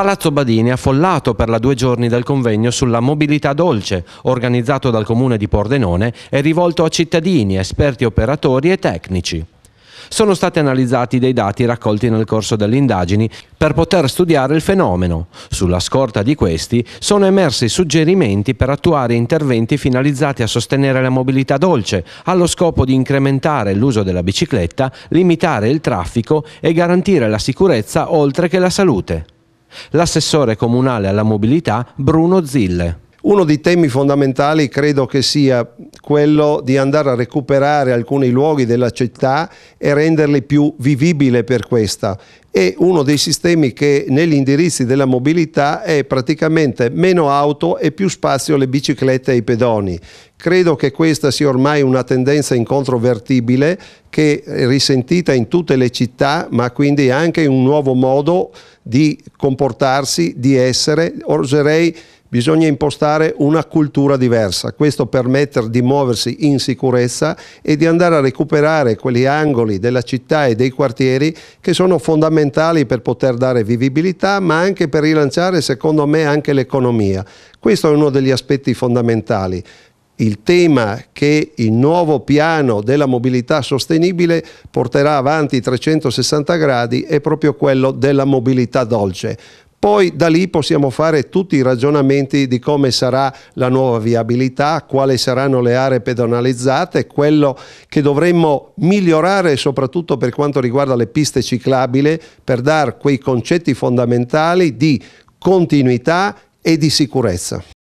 Palazzo Badini affollato per la due giorni del convegno sulla mobilità dolce, organizzato dal comune di Pordenone e rivolto a cittadini, esperti operatori e tecnici. Sono stati analizzati dei dati raccolti nel corso delle indagini per poter studiare il fenomeno. Sulla scorta di questi sono emersi suggerimenti per attuare interventi finalizzati a sostenere la mobilità dolce, allo scopo di incrementare l'uso della bicicletta, limitare il traffico e garantire la sicurezza oltre che la salute l'assessore comunale alla mobilità Bruno Zille. Uno dei temi fondamentali credo che sia quello di andare a recuperare alcuni luoghi della città e renderli più vivibili per questa. E uno dei sistemi che negli indirizzi della mobilità è praticamente meno auto e più spazio alle biciclette e ai pedoni. Credo che questa sia ormai una tendenza incontrovertibile che è risentita in tutte le città, ma quindi anche un nuovo modo di comportarsi, di essere. Oserei Bisogna impostare una cultura diversa, questo permetterà di muoversi in sicurezza e di andare a recuperare quegli angoli della città e dei quartieri che sono fondamentali per poter dare vivibilità ma anche per rilanciare secondo me anche l'economia. Questo è uno degli aspetti fondamentali il tema che il nuovo piano della mobilità sostenibile porterà avanti 360 gradi è proprio quello della mobilità dolce. Poi da lì possiamo fare tutti i ragionamenti di come sarà la nuova viabilità, quali saranno le aree pedonalizzate, quello che dovremmo migliorare soprattutto per quanto riguarda le piste ciclabili per dare quei concetti fondamentali di continuità e di sicurezza.